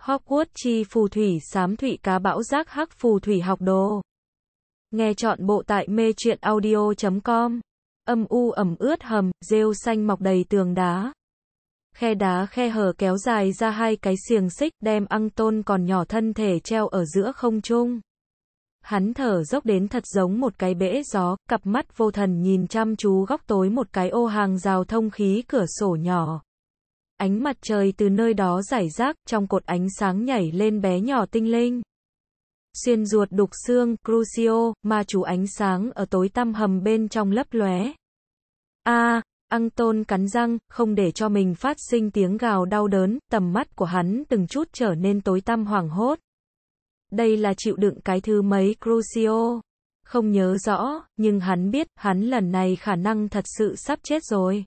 Hogwarts chi phù thủy xám thủy cá bão giác hắc phù thủy học đồ. Nghe chọn bộ tại mê truyện audio.com. Âm u ẩm ướt hầm, rêu xanh mọc đầy tường đá. Khe đá khe hở kéo dài ra hai cái xiềng xích đem ăng tôn còn nhỏ thân thể treo ở giữa không trung. Hắn thở dốc đến thật giống một cái bể gió, cặp mắt vô thần nhìn chăm chú góc tối một cái ô hàng rào thông khí cửa sổ nhỏ ánh mặt trời từ nơi đó rải rác, trong cột ánh sáng nhảy lên bé nhỏ tinh linh. Xuyên ruột đục xương, Crucio, ma chú ánh sáng ở tối tăm hầm bên trong lấp lóe. A, à, Anton cắn răng, không để cho mình phát sinh tiếng gào đau đớn, tầm mắt của hắn từng chút trở nên tối tăm hoảng hốt. Đây là chịu đựng cái thứ mấy Crucio. Không nhớ rõ, nhưng hắn biết, hắn lần này khả năng thật sự sắp chết rồi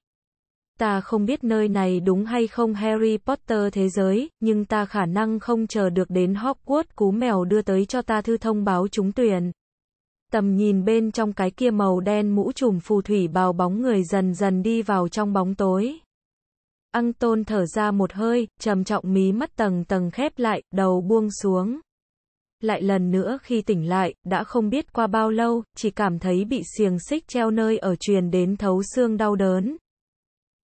ta không biết nơi này đúng hay không Harry Potter thế giới, nhưng ta khả năng không chờ được đến Hogwarts cú mèo đưa tới cho ta thư thông báo trúng tuyển. Tầm nhìn bên trong cái kia màu đen mũ trùm phù thủy bao bóng người dần dần đi vào trong bóng tối. Ăng tôn thở ra một hơi, trầm trọng mí mắt tầng tầng khép lại, đầu buông xuống. Lại lần nữa khi tỉnh lại, đã không biết qua bao lâu, chỉ cảm thấy bị xiềng xích treo nơi ở truyền đến thấu xương đau đớn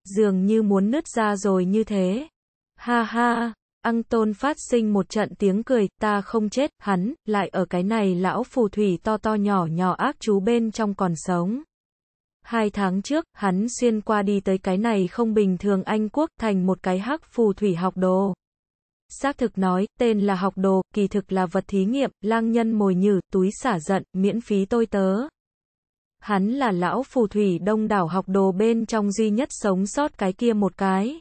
dường như muốn nứt ra rồi như thế. Ha ha, Ăng Tôn phát sinh một trận tiếng cười, ta không chết, hắn, lại ở cái này lão phù thủy to to nhỏ nhỏ ác chú bên trong còn sống. Hai tháng trước, hắn xuyên qua đi tới cái này không bình thường Anh Quốc thành một cái hắc phù thủy học đồ. Xác thực nói, tên là học đồ, kỳ thực là vật thí nghiệm, lang nhân mồi nhử, túi xả giận, miễn phí tôi tớ. Hắn là lão phù thủy đông đảo học đồ bên trong duy nhất sống sót cái kia một cái.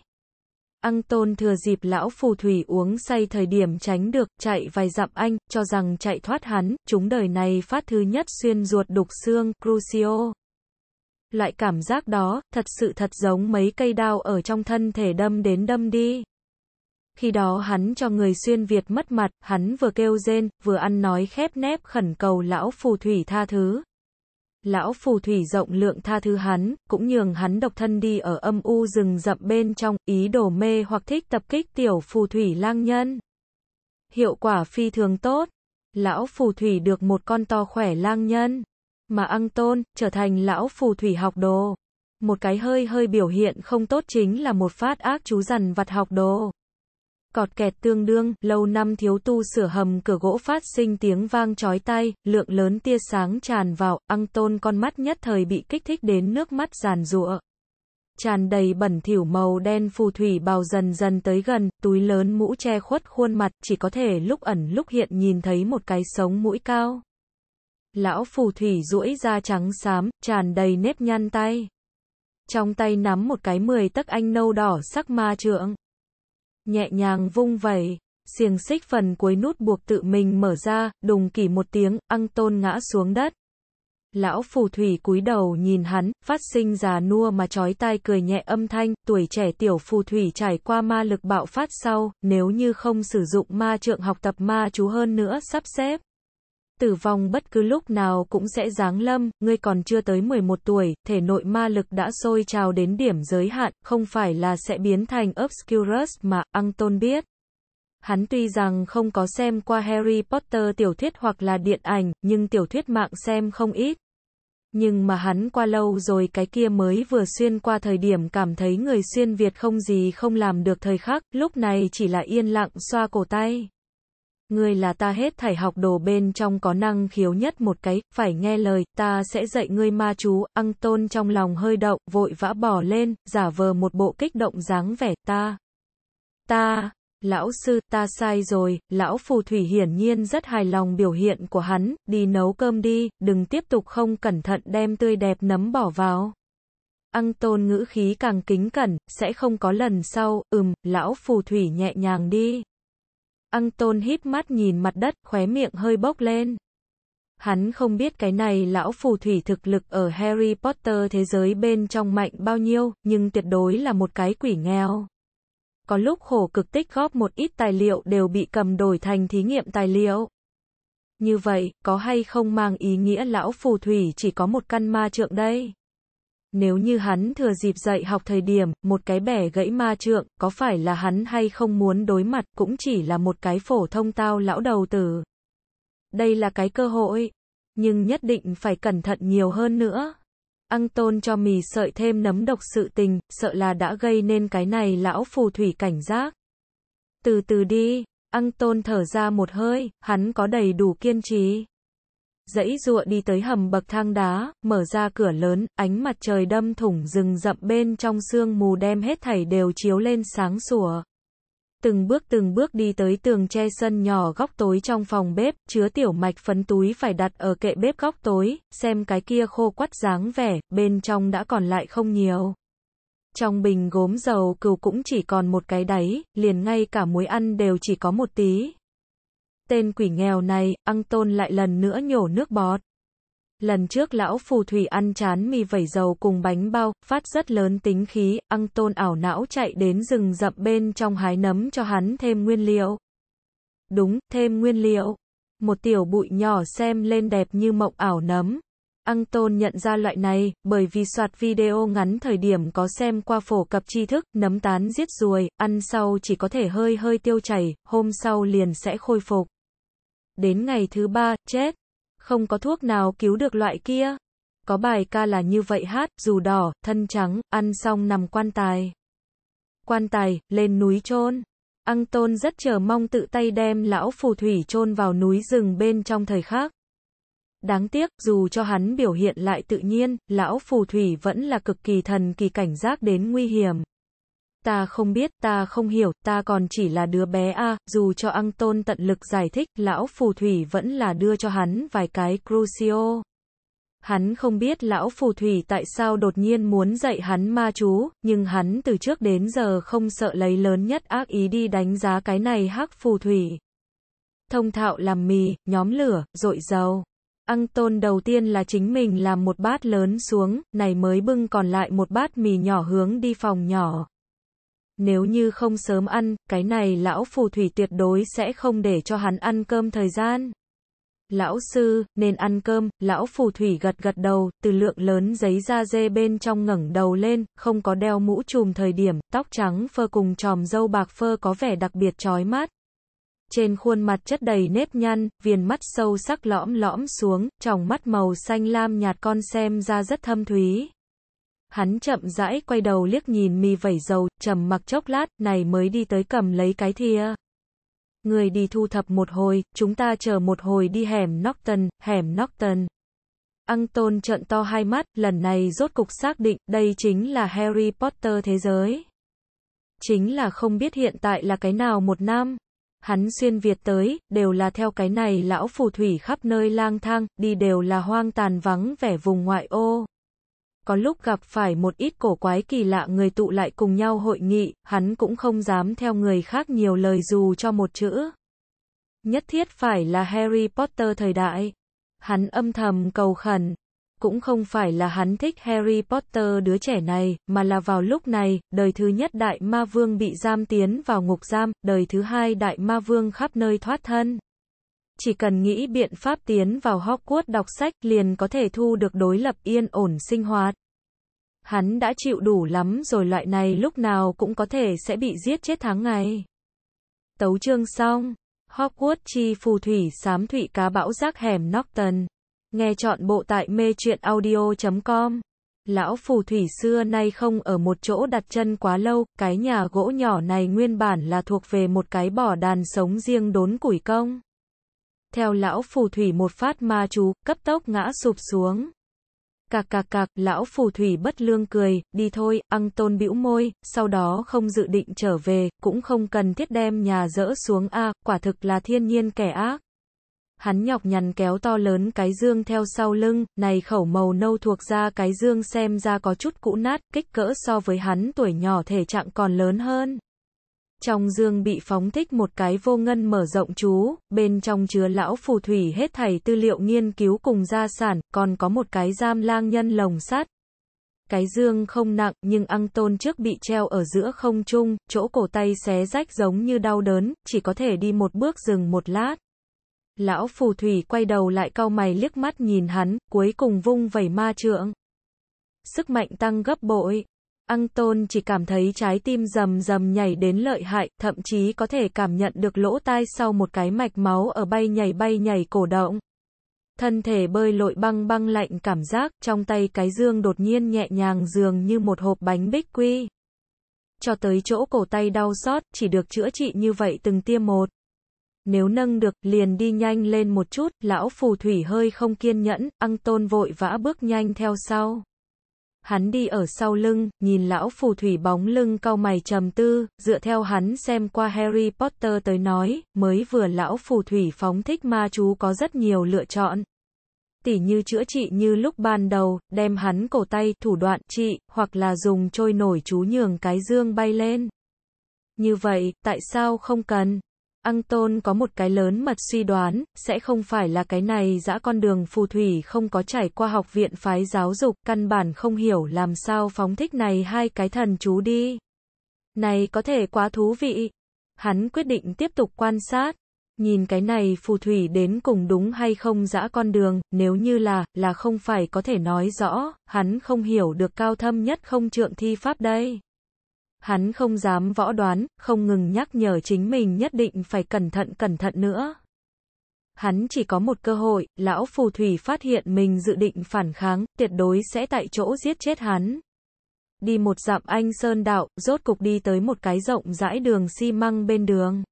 Ăn tôn thừa dịp lão phù thủy uống say thời điểm tránh được, chạy vài dặm anh, cho rằng chạy thoát hắn, chúng đời này phát thứ nhất xuyên ruột đục xương, Crucio. Loại cảm giác đó, thật sự thật giống mấy cây đao ở trong thân thể đâm đến đâm đi. Khi đó hắn cho người xuyên Việt mất mặt, hắn vừa kêu rên, vừa ăn nói khép nép khẩn cầu lão phù thủy tha thứ lão phù thủy rộng lượng tha thứ hắn, cũng nhường hắn độc thân đi ở âm u rừng rậm bên trong, ý đồ mê hoặc thích tập kích tiểu phù thủy lang nhân. Hiệu quả phi thường tốt, lão phù thủy được một con to khỏe lang nhân, mà ăn tôn, trở thành lão phù thủy học đồ. Một cái hơi hơi biểu hiện không tốt chính là một phát ác chú rằn vặt học đồ cọt kẹt tương đương, lâu năm thiếu tu sửa hầm cửa gỗ phát sinh tiếng vang chói tai, lượng lớn tia sáng tràn vào, Ăng Tôn con mắt nhất thời bị kích thích đến nước mắt giàn giụa. Tràn đầy bẩn thỉu màu đen phù thủy bào dần dần tới gần, túi lớn mũ che khuất khuôn mặt, chỉ có thể lúc ẩn lúc hiện nhìn thấy một cái sống mũi cao. Lão phù thủy duỗi da trắng xám, tràn đầy nếp nhăn tay. Trong tay nắm một cái mười tấc anh nâu đỏ sắc ma trượng nhẹ nhàng vung vẩy, xiềng xích phần cuối nút buộc tự mình mở ra, đùng kỉ một tiếng, Ăng Tôn ngã xuống đất. Lão phù thủy cúi đầu nhìn hắn, phát sinh già nua mà chói tai cười nhẹ âm thanh, tuổi trẻ tiểu phù thủy trải qua ma lực bạo phát sau, nếu như không sử dụng ma trượng học tập ma chú hơn nữa sắp xếp tử vong bất cứ lúc nào cũng sẽ giáng lâm, ngươi còn chưa tới 11 tuổi, thể nội ma lực đã sôi trào đến điểm giới hạn, không phải là sẽ biến thành Obscurus mà, Anton biết. Hắn tuy rằng không có xem qua Harry Potter tiểu thuyết hoặc là điện ảnh, nhưng tiểu thuyết mạng xem không ít. Nhưng mà hắn qua lâu rồi cái kia mới vừa xuyên qua thời điểm cảm thấy người xuyên Việt không gì không làm được thời khắc, lúc này chỉ là yên lặng xoa cổ tay. Ngươi là ta hết thảy học đồ bên trong có năng khiếu nhất một cái, phải nghe lời, ta sẽ dạy ngươi ma chú, ăn tôn trong lòng hơi động, vội vã bỏ lên, giả vờ một bộ kích động dáng vẻ, ta. Ta, lão sư, ta sai rồi, lão phù thủy hiển nhiên rất hài lòng biểu hiện của hắn, đi nấu cơm đi, đừng tiếp tục không cẩn thận đem tươi đẹp nấm bỏ vào. Ăn tôn ngữ khí càng kính cẩn, sẽ không có lần sau, ừm, lão phù thủy nhẹ nhàng đi tôn hít mắt nhìn mặt đất, khóe miệng hơi bốc lên. Hắn không biết cái này lão phù thủy thực lực ở Harry Potter thế giới bên trong mạnh bao nhiêu, nhưng tuyệt đối là một cái quỷ nghèo. Có lúc khổ cực tích góp một ít tài liệu đều bị cầm đổi thành thí nghiệm tài liệu. Như vậy, có hay không mang ý nghĩa lão phù thủy chỉ có một căn ma trượng đây? Nếu như hắn thừa dịp dạy học thời điểm, một cái bẻ gãy ma trượng, có phải là hắn hay không muốn đối mặt, cũng chỉ là một cái phổ thông tao lão đầu tử. Đây là cái cơ hội, nhưng nhất định phải cẩn thận nhiều hơn nữa. Ăn tôn cho mì sợi thêm nấm độc sự tình, sợ là đã gây nên cái này lão phù thủy cảnh giác. Từ từ đi, ăn tôn thở ra một hơi, hắn có đầy đủ kiên trì dãy dụa đi tới hầm bậc thang đá, mở ra cửa lớn, ánh mặt trời đâm thủng rừng rậm bên trong sương mù đem hết thảy đều chiếu lên sáng sủa. Từng bước từng bước đi tới tường che sân nhỏ góc tối trong phòng bếp, chứa tiểu mạch phấn túi phải đặt ở kệ bếp góc tối, xem cái kia khô quắt dáng vẻ, bên trong đã còn lại không nhiều. Trong bình gốm dầu cừu cũng chỉ còn một cái đáy, liền ngay cả muối ăn đều chỉ có một tí, tên quỷ nghèo này, Ăng Tôn lại lần nữa nhổ nước bọt. Lần trước lão phù thủy ăn chán mì vẩy dầu cùng bánh bao, phát rất lớn tính khí, Ăng Tôn ảo não chạy đến rừng rậm bên trong hái nấm cho hắn thêm nguyên liệu. Đúng, thêm nguyên liệu. Một tiểu bụi nhỏ xem lên đẹp như mộng ảo nấm. Ăng Tôn nhận ra loại này, bởi vì soạt video ngắn thời điểm có xem qua phổ cập tri thức, nấm tán giết ruồi, ăn sau chỉ có thể hơi hơi tiêu chảy, hôm sau liền sẽ khôi phục đến ngày thứ ba, chết. Không có thuốc nào cứu được loại kia. Có bài ca là như vậy hát, dù đỏ, thân trắng, ăn xong nằm quan tài. Quan tài, lên núi chôn. Ăn tôn rất chờ mong tự tay đem lão phù thủy chôn vào núi rừng bên trong thời khắc. Đáng tiếc, dù cho hắn biểu hiện lại tự nhiên, lão phù thủy vẫn là cực kỳ thần kỳ cảnh giác đến nguy hiểm ta không biết, ta không hiểu, ta còn chỉ là đứa bé a, dù cho Ang Tôn tận lực giải thích, lão phù thủy vẫn là đưa cho hắn vài cái crucio. Hắn không biết lão phù thủy tại sao đột nhiên muốn dạy hắn ma chú, nhưng hắn từ trước đến giờ không sợ lấy lớn nhất ác ý đi đánh giá cái này hắc phù thủy. Thông thạo làm mì, nhóm lửa, rội dầu. Ăn tôn đầu tiên là chính mình làm một bát lớn xuống, này mới bưng còn lại một bát mì nhỏ hướng đi phòng nhỏ nếu như không sớm ăn, cái này lão phù thủy tuyệt đối sẽ không để cho hắn ăn cơm thời gian. Lão sư, nên ăn cơm, lão phù thủy gật gật đầu, từ lượng lớn giấy da dê bên trong ngẩng đầu lên, không có đeo mũ trùm thời điểm, tóc trắng phơ cùng tròm dâu bạc phơ có vẻ đặc biệt trói mát. Trên khuôn mặt chất đầy nếp nhăn, viền mắt sâu sắc lõm lõm xuống, tròng mắt màu xanh lam nhạt con xem ra rất thâm thúy. Hắn chậm rãi quay đầu liếc nhìn mi vẩy dầu, trầm mặc chốc lát, này mới đi tới cầm lấy cái thìa. Người đi thu thập một hồi, chúng ta chờ một hồi đi hẻm Norton, hẻm Norton. Ăn tôn trợn to hai mắt, lần này rốt cục xác định, đây chính là Harry Potter thế giới. Chính là không biết hiện tại là cái nào một năm. Hắn xuyên Việt tới, đều là theo cái này lão phù thủy khắp nơi lang thang, đi đều là hoang tàn vắng vẻ vùng ngoại ô có lúc gặp phải một ít cổ quái kỳ lạ người tụ lại cùng nhau hội nghị, hắn cũng không dám theo người khác nhiều lời dù cho một chữ. Nhất thiết phải là Harry Potter thời đại. Hắn âm thầm cầu khẩn. Cũng không phải là hắn thích Harry Potter đứa trẻ này, mà là vào lúc này, đời thứ nhất đại ma vương bị giam tiến vào ngục giam, đời thứ hai đại ma vương khắp nơi thoát thân chỉ cần nghĩ biện pháp tiến vào Hogwarts đọc sách liền có thể thu được đối lập yên ổn sinh hoạt. Hắn đã chịu đủ lắm rồi loại này lúc nào cũng có thể sẽ bị giết chết tháng ngày. Tấu chương xong. Hogwarts chi phù thủy sám thủy cá bão rác hẻm Norton. Nghe chọn bộ tại mê truyện audio.com. Lão phù thủy xưa nay không ở một chỗ đặt chân quá lâu, cái nhà gỗ nhỏ này nguyên bản là thuộc về một cái bỏ đàn sống riêng đốn củi công. Theo lão phù thủy một phát ma chú, cấp tốc ngã sụp xuống. Cạc cạc cạc, lão phù thủy bất lương cười, đi thôi, ăn tôn bĩu môi, sau đó không dự định trở về, cũng không cần thiết đem nhà dỡ xuống A, à, quả thực là thiên nhiên kẻ ác. Hắn nhọc nhằn kéo to lớn cái dương theo sau lưng, này khẩu màu nâu thuộc ra cái dương xem ra có chút cũ nát, kích cỡ so với hắn tuổi nhỏ thể trạng còn lớn hơn. Trong dương bị phóng thích một cái vô ngân mở rộng chú, bên trong chứa lão phù thủy hết thảy tư liệu nghiên cứu cùng gia sản, còn có một cái giam lang nhân lồng sắt. Cái dương không nặng, nhưng ăn tôn trước bị treo ở giữa không trung, chỗ cổ tay xé rách giống như đau đớn, chỉ có thể đi một bước dừng một lát. Lão phù thủy quay đầu lại cau mày liếc mắt nhìn hắn, cuối cùng vung vẩy ma trượng. Sức mạnh tăng gấp bội, Tôn chỉ cảm thấy trái tim rầm rầm nhảy đến lợi hại, thậm chí có thể cảm nhận được lỗ tai sau một cái mạch máu ở bay nhảy bay nhảy cổ động. Thân thể bơi lội băng băng lạnh cảm giác, trong tay cái dương đột nhiên nhẹ nhàng dường như một hộp bánh bích quy. Cho tới chỗ cổ tay đau xót, chỉ được chữa trị như vậy từng tiêm một. Nếu nâng được, liền đi nhanh lên một chút, lão phù thủy hơi không kiên nhẫn, Tôn vội vã bước nhanh theo sau hắn đi ở sau lưng, nhìn lão phù thủy bóng lưng cau mày trầm tư, dựa theo hắn xem qua Harry Potter tới nói, mới vừa lão phù thủy phóng thích ma chú có rất nhiều lựa chọn. Tỉ như chữa trị như lúc ban đầu, đem hắn cổ tay, thủ đoạn trị, hoặc là dùng trôi nổi chú nhường cái dương bay lên. Như vậy, tại sao không cần? Anton có một cái lớn mật suy đoán, sẽ không phải là cái này dã con đường phù thủy không có trải qua học viện phái giáo dục, căn bản không hiểu làm sao phóng thích này hai cái thần chú đi. Này có thể quá thú vị. Hắn quyết định tiếp tục quan sát, nhìn cái này phù thủy đến cùng đúng hay không dã con đường, nếu như là, là không phải có thể nói rõ, hắn không hiểu được cao thâm nhất không trượng thi pháp đây. Hắn không dám võ đoán, không ngừng nhắc nhở chính mình nhất định phải cẩn thận cẩn thận nữa. Hắn chỉ có một cơ hội, lão phù thủy phát hiện mình dự định phản kháng, tuyệt đối sẽ tại chỗ giết chết hắn. Đi một dặm anh sơn đạo, rốt cục đi tới một cái rộng rãi đường xi măng bên đường.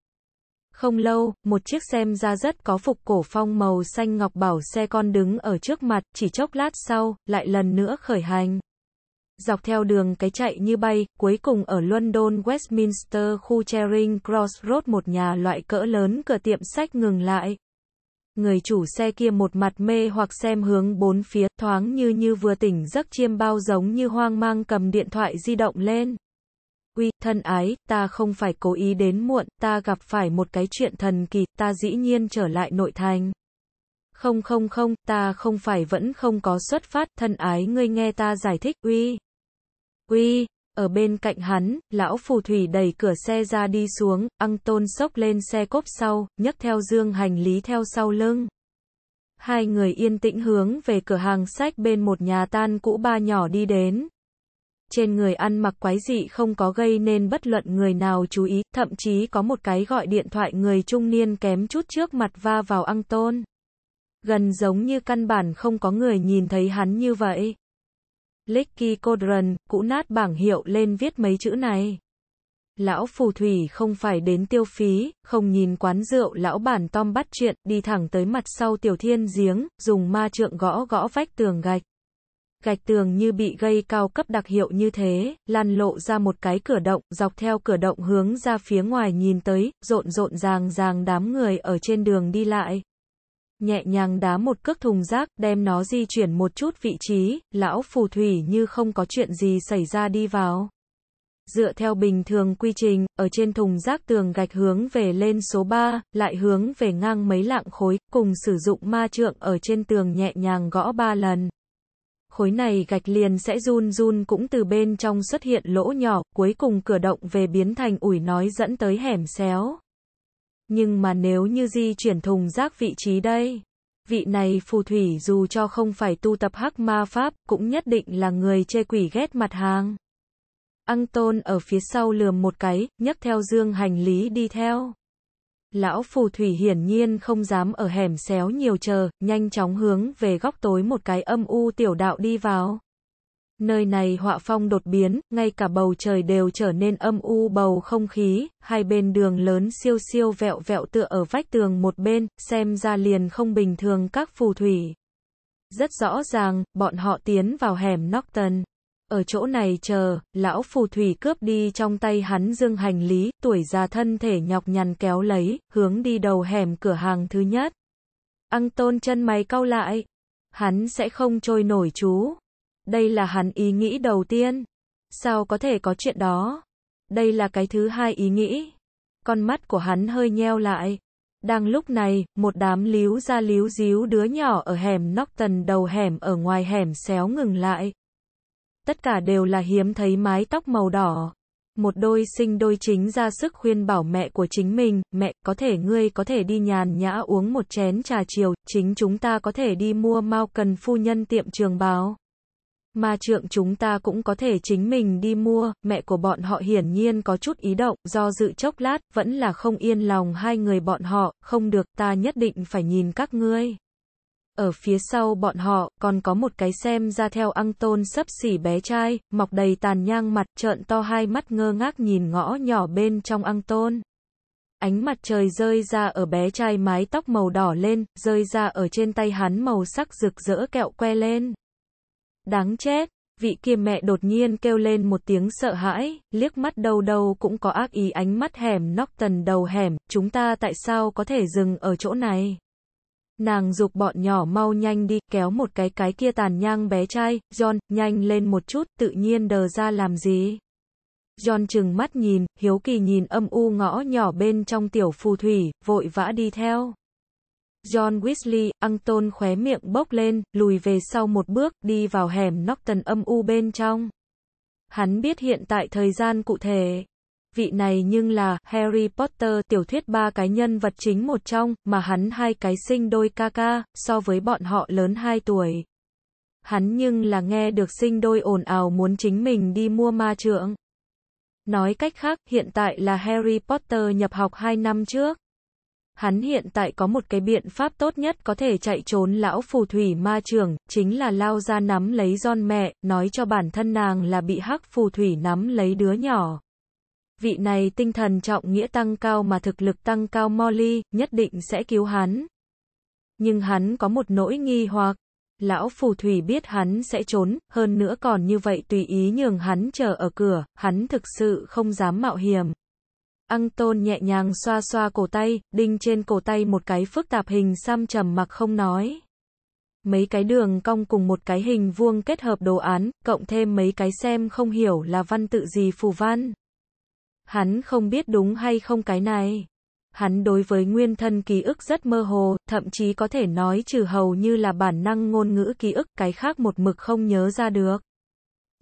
Không lâu, một chiếc xem ra rất có phục cổ phong màu xanh ngọc bảo xe con đứng ở trước mặt, chỉ chốc lát sau, lại lần nữa khởi hành. Dọc theo đường cái chạy như bay, cuối cùng ở London Westminster khu Charing Cross Road một nhà loại cỡ lớn cửa tiệm sách ngừng lại. Người chủ xe kia một mặt mê hoặc xem hướng bốn phía, thoáng như như vừa tỉnh giấc chiêm bao giống như hoang mang cầm điện thoại di động lên. Uy, thân ái, ta không phải cố ý đến muộn, ta gặp phải một cái chuyện thần kỳ, ta dĩ nhiên trở lại nội thành. Không không không, ta không phải vẫn không có xuất phát, thân ái ngươi nghe ta giải thích, uy. Quy, ở bên cạnh hắn, lão phù thủy đẩy cửa xe ra đi xuống, ăn tôn sốc lên xe cốp sau, nhấc theo dương hành lý theo sau lưng. Hai người yên tĩnh hướng về cửa hàng sách bên một nhà tan cũ ba nhỏ đi đến. Trên người ăn mặc quái dị không có gây nên bất luận người nào chú ý, thậm chí có một cái gọi điện thoại người trung niên kém chút trước mặt va vào ăn tôn. Gần giống như căn bản không có người nhìn thấy hắn như vậy. Licky Codron, cũ nát bảng hiệu lên viết mấy chữ này. Lão phù thủy không phải đến tiêu phí, không nhìn quán rượu lão bản Tom bắt chuyện, đi thẳng tới mặt sau tiểu thiên giếng, dùng ma trượng gõ gõ vách tường gạch. Gạch tường như bị gây cao cấp đặc hiệu như thế, lan lộ ra một cái cửa động, dọc theo cửa động hướng ra phía ngoài nhìn tới, rộn rộn ràng ràng đám người ở trên đường đi lại nhẹ nhàng đá một cước thùng rác, đem nó di chuyển một chút vị trí, lão phù thủy như không có chuyện gì xảy ra đi vào. Dựa theo bình thường quy trình, ở trên thùng rác tường gạch hướng về lên số 3, lại hướng về ngang mấy lạng khối, cùng sử dụng ma trượng ở trên tường nhẹ nhàng gõ 3 lần. Khối này gạch liền sẽ run run cũng từ bên trong xuất hiện lỗ nhỏ, cuối cùng cửa động về biến thành ủi nói dẫn tới hẻm xéo. Nhưng mà nếu như di chuyển thùng rác vị trí đây, vị này phù thủy dù cho không phải tu tập hắc ma pháp, cũng nhất định là người chê quỷ ghét mặt hàng. Ăn tôn ở phía sau lườm một cái, nhấc theo dương hành lý đi theo. Lão phù thủy hiển nhiên không dám ở hẻm xéo nhiều chờ, nhanh chóng hướng về góc tối một cái âm u tiểu đạo đi vào. Nơi này họa phong đột biến, ngay cả bầu trời đều trở nên âm u bầu không khí, hai bên đường lớn siêu siêu vẹo vẹo tựa ở vách tường một bên, xem ra liền không bình thường các phù thủy. Rất rõ ràng, bọn họ tiến vào hẻm Norton. Ở chỗ này chờ, lão phù thủy cướp đi trong tay hắn dương hành lý, tuổi già thân thể nhọc nhằn kéo lấy, hướng đi đầu hẻm cửa hàng thứ nhất. Ăn tôn chân mày cau lại. Hắn sẽ không trôi nổi chú, đây là hắn ý nghĩ đầu tiên. Sao có thể có chuyện đó? Đây là cái thứ hai ý nghĩ. Con mắt của hắn hơi nheo lại. Đang lúc này, một đám líu ra líu díu đứa nhỏ ở hẻm nóc tần đầu hẻm ở ngoài hẻm xéo ngừng lại. Tất cả đều là hiếm thấy mái tóc màu đỏ. Một đôi sinh đôi chính ra sức khuyên bảo mẹ của chính mình, mẹ, có thể ngươi có thể đi nhàn nhã uống một chén trà chiều, chính chúng ta có thể đi mua mau cần phu nhân tiệm trường báo. Mà trượng chúng ta cũng có thể chính mình đi mua, mẹ của bọn họ hiển nhiên có chút ý động, do dự chốc lát, vẫn là không yên lòng hai người bọn họ, không được, ta nhất định phải nhìn các ngươi. Ở phía sau bọn họ, còn có một cái xem ra theo ăn tôn sấp xỉ bé trai, mọc đầy tàn nhang mặt trợn to hai mắt ngơ ngác nhìn ngõ nhỏ bên trong ăn tôn. Ánh mặt trời rơi ra ở bé trai mái tóc màu đỏ lên, rơi ra ở trên tay hắn màu sắc rực rỡ kẹo que lên. Đáng chết, vị kia mẹ đột nhiên kêu lên một tiếng sợ hãi, liếc mắt đâu đâu cũng có ác ý ánh mắt hẻm nóc tần đầu hẻm, chúng ta tại sao có thể dừng ở chỗ này? Nàng dục bọn nhỏ mau nhanh đi, kéo một cái cái kia tàn nhang bé trai, John, nhanh lên một chút, tự nhiên đờ ra làm gì? John chừng mắt nhìn, hiếu kỳ nhìn âm u ngõ nhỏ bên trong tiểu phù thủy, vội vã đi theo. John Weasley, Anton khóe miệng bốc lên, lùi về sau một bước, đi vào hẻm Norton âm u bên trong. Hắn biết hiện tại thời gian cụ thể. Vị này nhưng là Harry Potter tiểu thuyết ba cái nhân vật chính một trong, mà hắn hai cái sinh đôi ca ca, so với bọn họ lớn hai tuổi. Hắn nhưng là nghe được sinh đôi ồn ào muốn chính mình đi mua ma trượng. Nói cách khác, hiện tại là Harry Potter nhập học hai năm trước hắn hiện tại có một cái biện pháp tốt nhất có thể chạy trốn lão phù thủy ma trường, chính là lao ra nắm lấy John mẹ, nói cho bản thân nàng là bị hắc phù thủy nắm lấy đứa nhỏ. Vị này tinh thần trọng nghĩa tăng cao mà thực lực tăng cao Molly, nhất định sẽ cứu hắn. Nhưng hắn có một nỗi nghi hoặc, lão phù thủy biết hắn sẽ trốn, hơn nữa còn như vậy tùy ý nhường hắn chờ ở cửa, hắn thực sự không dám mạo hiểm. Ăn tôn nhẹ nhàng xoa xoa cổ tay, đinh trên cổ tay một cái phức tạp hình xăm trầm mặc không nói. Mấy cái đường cong cùng một cái hình vuông kết hợp đồ án, cộng thêm mấy cái xem không hiểu là văn tự gì phù văn. Hắn không biết đúng hay không cái này. Hắn đối với nguyên thân ký ức rất mơ hồ, thậm chí có thể nói trừ hầu như là bản năng ngôn ngữ ký ức cái khác một mực không nhớ ra được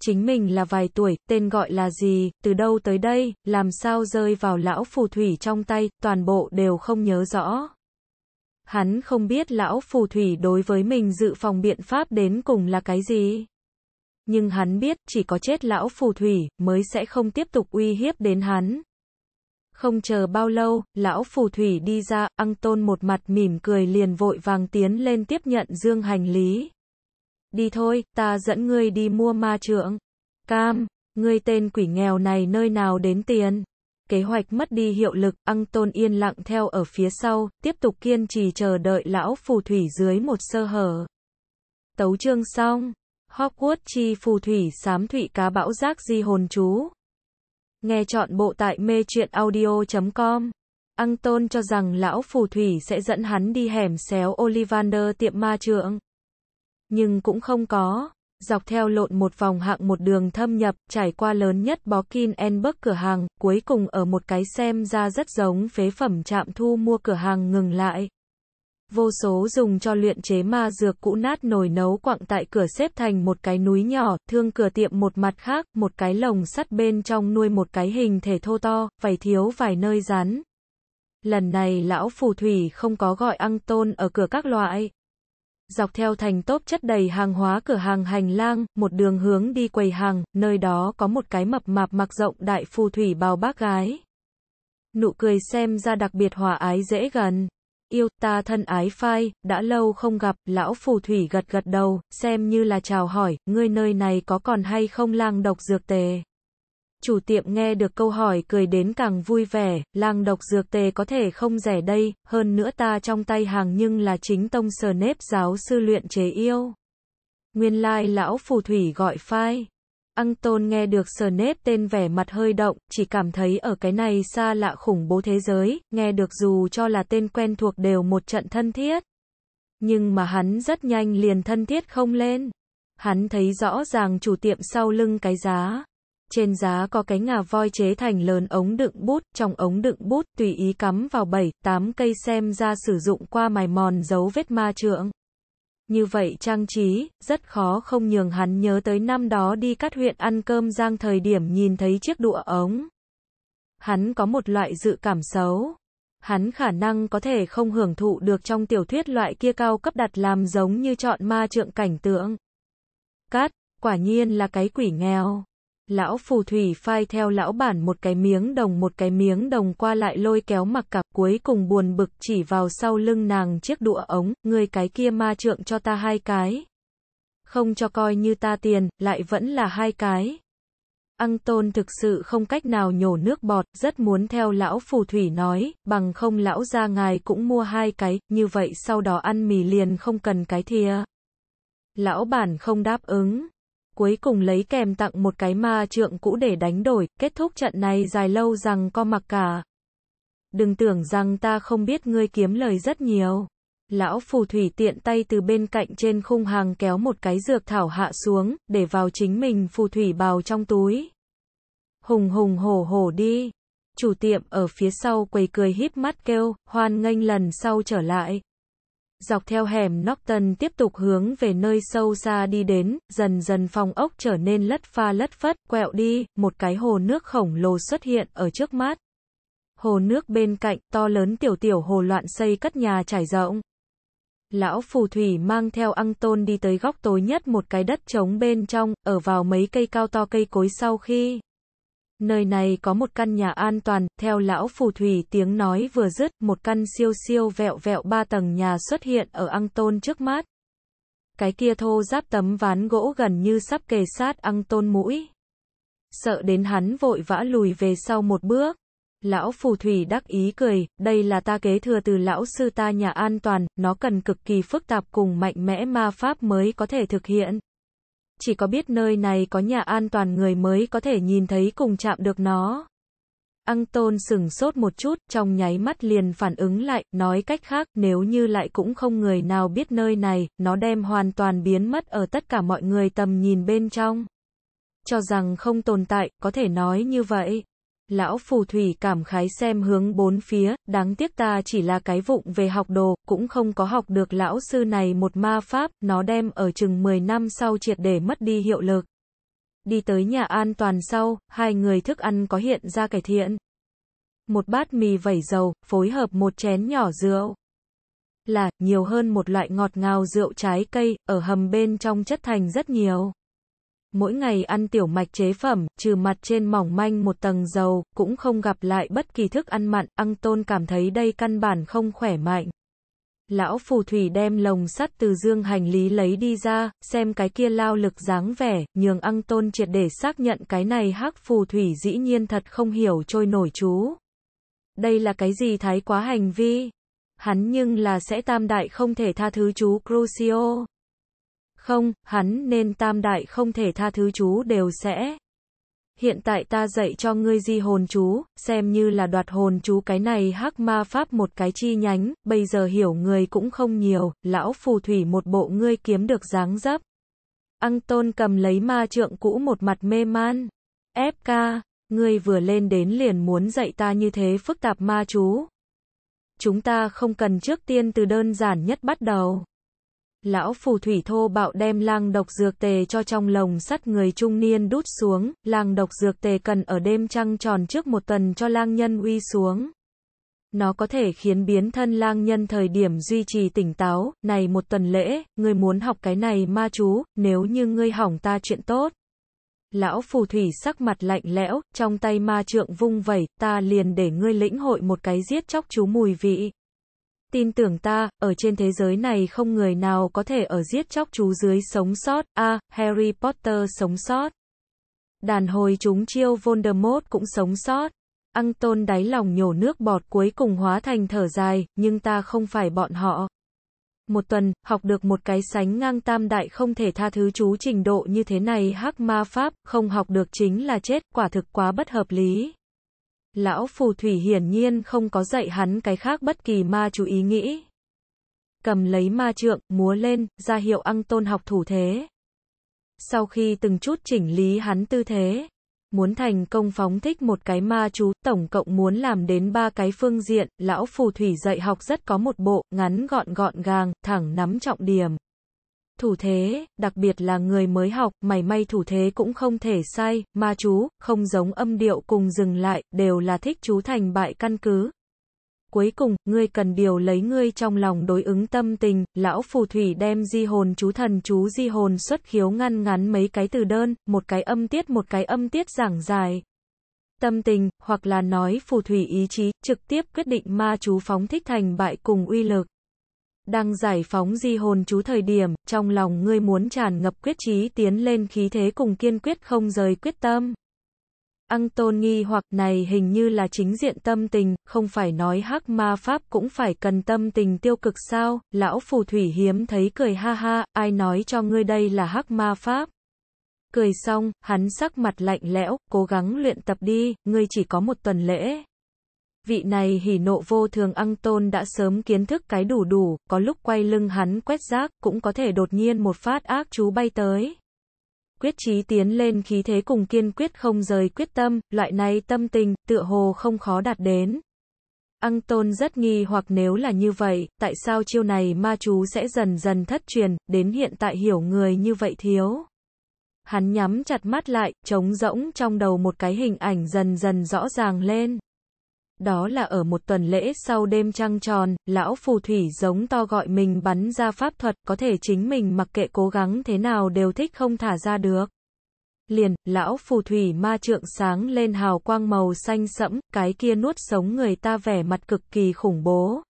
chính mình là vài tuổi, tên gọi là gì, từ đâu tới đây, làm sao rơi vào lão phù thủy trong tay, toàn bộ đều không nhớ rõ. Hắn không biết lão phù thủy đối với mình dự phòng biện pháp đến cùng là cái gì. Nhưng hắn biết chỉ có chết lão phù thủy mới sẽ không tiếp tục uy hiếp đến hắn. Không chờ bao lâu, lão phù thủy đi ra, ăn tôn một mặt mỉm cười liền vội vàng tiến lên tiếp nhận dương hành lý. Đi thôi, ta dẫn ngươi đi mua ma trượng. Cam, ngươi tên quỷ nghèo này nơi nào đến tiền? Kế hoạch mất đi hiệu lực, Ăng Tôn yên lặng theo ở phía sau, tiếp tục kiên trì chờ đợi lão phù thủy dưới một sơ hở. Tấu chương xong. Hogwarts chi phù thủy sám thủy cá bão giác di hồn chú. Nghe chọn bộ tại mê truyện audio.com. Ăng Tôn cho rằng lão phù thủy sẽ dẫn hắn đi hẻm xéo Olivander tiệm ma trượng nhưng cũng không có. Dọc theo lộn một vòng hạng một đường thâm nhập, trải qua lớn nhất bó Kin Enberg cửa hàng, cuối cùng ở một cái xem ra rất giống phế phẩm trạm thu mua cửa hàng ngừng lại. Vô số dùng cho luyện chế ma dược cũ nát nồi nấu quặng tại cửa xếp thành một cái núi nhỏ, thương cửa tiệm một mặt khác, một cái lồng sắt bên trong nuôi một cái hình thể thô to, vảy thiếu vài nơi rắn. Lần này lão phù thủy không có gọi ăn tôn ở cửa các loại, dọc theo thành tốp chất đầy hàng hóa cửa hàng hành lang, một đường hướng đi quầy hàng, nơi đó có một cái mập mạp mặc rộng đại phù thủy bao bác gái. Nụ cười xem ra đặc biệt hòa ái dễ gần. Yêu ta thân ái phai, đã lâu không gặp, lão phù thủy gật gật đầu, xem như là chào hỏi, ngươi nơi này có còn hay không lang độc dược tề chủ tiệm nghe được câu hỏi cười đến càng vui vẻ, lang độc dược tề có thể không rẻ đây, hơn nữa ta trong tay hàng nhưng là chính tông sờ nếp giáo sư luyện chế yêu. Nguyên lai lão phù thủy gọi phai. Ăn tôn nghe được sờ nếp tên vẻ mặt hơi động, chỉ cảm thấy ở cái này xa lạ khủng bố thế giới, nghe được dù cho là tên quen thuộc đều một trận thân thiết. Nhưng mà hắn rất nhanh liền thân thiết không lên. Hắn thấy rõ ràng chủ tiệm sau lưng cái giá. Trên giá có cái ngà voi chế thành lớn ống đựng bút, trong ống đựng bút tùy ý cắm vào 7, 8 cây xem ra sử dụng qua mài mòn dấu vết ma trượng. Như vậy trang trí, rất khó không nhường hắn nhớ tới năm đó đi cắt huyện ăn cơm giang thời điểm nhìn thấy chiếc đũa ống. Hắn có một loại dự cảm xấu. Hắn khả năng có thể không hưởng thụ được trong tiểu thuyết loại kia cao cấp đặt làm giống như chọn ma trượng cảnh tượng. Cát, quả nhiên là cái quỷ nghèo. Lão phù thủy phai theo lão bản một cái miếng đồng một cái miếng đồng qua lại lôi kéo mặc cặp cuối cùng buồn bực chỉ vào sau lưng nàng chiếc đũa ống, người cái kia ma trượng cho ta hai cái. Không cho coi như ta tiền, lại vẫn là hai cái. Ăn tôn thực sự không cách nào nhổ nước bọt, rất muốn theo lão phù thủy nói, bằng không lão ra ngài cũng mua hai cái, như vậy sau đó ăn mì liền không cần cái thìa. Lão bản không đáp ứng cuối cùng lấy kèm tặng một cái ma trượng cũ để đánh đổi, kết thúc trận này dài lâu rằng co mặc cả. Đừng tưởng rằng ta không biết ngươi kiếm lời rất nhiều. Lão phù thủy tiện tay từ bên cạnh trên khung hàng kéo một cái dược thảo hạ xuống, để vào chính mình phù thủy bào trong túi. Hùng hùng hổ hổ đi. Chủ tiệm ở phía sau quầy cười híp mắt kêu, hoan nghênh lần sau trở lại dọc theo hẻm Norton tiếp tục hướng về nơi sâu xa đi đến, dần dần phòng ốc trở nên lất pha lất phất, quẹo đi, một cái hồ nước khổng lồ xuất hiện ở trước mắt. Hồ nước bên cạnh, to lớn tiểu tiểu hồ loạn xây cất nhà trải rộng. Lão phù thủy mang theo ăng tôn đi tới góc tối nhất một cái đất trống bên trong, ở vào mấy cây cao to cây cối sau khi Nơi này có một căn nhà an toàn, theo lão phù thủy tiếng nói vừa dứt, một căn siêu siêu vẹo vẹo ba tầng nhà xuất hiện ở Ăng Tôn trước mắt. Cái kia thô giáp tấm ván gỗ gần như sắp kề sát Ăng Tôn mũi. Sợ đến hắn vội vã lùi về sau một bước. Lão phù thủy đắc ý cười, đây là ta kế thừa từ lão sư ta nhà an toàn, nó cần cực kỳ phức tạp cùng mạnh mẽ ma pháp mới có thể thực hiện chỉ có biết nơi này có nhà an toàn người mới có thể nhìn thấy cùng chạm được nó. Ăn tôn sừng sốt một chút, trong nháy mắt liền phản ứng lại, nói cách khác, nếu như lại cũng không người nào biết nơi này, nó đem hoàn toàn biến mất ở tất cả mọi người tầm nhìn bên trong. Cho rằng không tồn tại, có thể nói như vậy. Lão phù thủy cảm khái xem hướng bốn phía, đáng tiếc ta chỉ là cái vụng về học đồ, cũng không có học được lão sư này một ma pháp, nó đem ở chừng 10 năm sau triệt để mất đi hiệu lực. Đi tới nhà an toàn sau, hai người thức ăn có hiện ra cải thiện. Một bát mì vẩy dầu, phối hợp một chén nhỏ rượu. Là, nhiều hơn một loại ngọt ngào rượu trái cây, ở hầm bên trong chất thành rất nhiều mỗi ngày ăn tiểu mạch chế phẩm, trừ mặt trên mỏng manh một tầng dầu, cũng không gặp lại bất kỳ thức ăn mặn, Ăng Tôn cảm thấy đây căn bản không khỏe mạnh. Lão phù thủy đem lồng sắt từ dương hành lý lấy đi ra, xem cái kia lao lực dáng vẻ, nhường Ăng Tôn triệt để xác nhận cái này hắc phù thủy dĩ nhiên thật không hiểu trôi nổi chú. Đây là cái gì thái quá hành vi? Hắn nhưng là sẽ tam đại không thể tha thứ chú Crucio. Không, hắn nên tam đại không thể tha thứ chú đều sẽ. Hiện tại ta dạy cho ngươi di hồn chú, xem như là đoạt hồn chú cái này hắc ma pháp một cái chi nhánh, bây giờ hiểu người cũng không nhiều, lão phù thủy một bộ ngươi kiếm được dáng dấp. Ăn tôn cầm lấy ma trượng cũ một mặt mê man. ép ca ngươi vừa lên đến liền muốn dạy ta như thế phức tạp ma chú. Chúng ta không cần trước tiên từ đơn giản nhất bắt đầu lão phù thủy thô bạo đem lang độc dược tề cho trong lồng sắt người trung niên đút xuống, lang độc dược tề cần ở đêm trăng tròn trước một tuần cho lang nhân uy xuống. Nó có thể khiến biến thân lang nhân thời điểm duy trì tỉnh táo, này một tuần lễ, ngươi muốn học cái này ma chú, nếu như ngươi hỏng ta chuyện tốt. Lão phù thủy sắc mặt lạnh lẽo, trong tay ma trượng vung vẩy, ta liền để ngươi lĩnh hội một cái giết chóc chú mùi vị tin tưởng ta, ở trên thế giới này không người nào có thể ở giết chóc chú dưới sống sót, a Harry Potter sống sót. Đàn hồi chúng chiêu Voldemort cũng sống sót. Ăn tôn đáy lòng nhổ nước bọt cuối cùng hóa thành thở dài, nhưng ta không phải bọn họ. Một tuần, học được một cái sánh ngang tam đại không thể tha thứ chú trình độ như thế này hắc ma pháp, không học được chính là chết, quả thực quá bất hợp lý lão phù thủy hiển nhiên không có dạy hắn cái khác bất kỳ ma chú ý nghĩ. Cầm lấy ma trượng, múa lên, ra hiệu ăn tôn học thủ thế. Sau khi từng chút chỉnh lý hắn tư thế, muốn thành công phóng thích một cái ma chú, tổng cộng muốn làm đến ba cái phương diện, lão phù thủy dạy học rất có một bộ, ngắn gọn gọn gàng, thẳng nắm trọng điểm thủ thế, đặc biệt là người mới học, mảy may thủ thế cũng không thể sai, mà chú, không giống âm điệu cùng dừng lại, đều là thích chú thành bại căn cứ. Cuối cùng, ngươi cần điều lấy ngươi trong lòng đối ứng tâm tình, lão phù thủy đem di hồn chú thần chú di hồn xuất khiếu ngăn ngắn mấy cái từ đơn, một cái âm tiết một cái âm tiết giảng dài, tâm tình, hoặc là nói phù thủy ý chí, trực tiếp quyết định ma chú phóng thích thành bại cùng uy lực đang giải phóng di hồn chú thời điểm, trong lòng ngươi muốn tràn ngập quyết chí tiến lên khí thế cùng kiên quyết không rời quyết tâm. Ăn tôn nghi hoặc này hình như là chính diện tâm tình, không phải nói hắc ma pháp cũng phải cần tâm tình tiêu cực sao, lão phù thủy hiếm thấy cười ha ha, ai nói cho ngươi đây là hắc ma pháp. Cười xong, hắn sắc mặt lạnh lẽo, cố gắng luyện tập đi, ngươi chỉ có một tuần lễ. Vị này hỉ nộ vô thường Ăng Tôn đã sớm kiến thức cái đủ đủ, có lúc quay lưng hắn quét rác, cũng có thể đột nhiên một phát ác chú bay tới. Quyết chí tiến lên khí thế cùng kiên quyết không rời quyết tâm, loại này tâm tình, tựa hồ không khó đạt đến. Ăng Tôn rất nghi hoặc nếu là như vậy, tại sao chiêu này ma chú sẽ dần dần thất truyền, đến hiện tại hiểu người như vậy thiếu. Hắn nhắm chặt mắt lại, trống rỗng trong đầu một cái hình ảnh dần dần rõ ràng lên. Đó là ở một tuần lễ sau đêm trăng tròn, lão phù thủy giống to gọi mình bắn ra pháp thuật, có thể chính mình mặc kệ cố gắng thế nào đều thích không thả ra được. Liền, lão phù thủy ma trượng sáng lên hào quang màu xanh sẫm, cái kia nuốt sống người ta vẻ mặt cực kỳ khủng bố.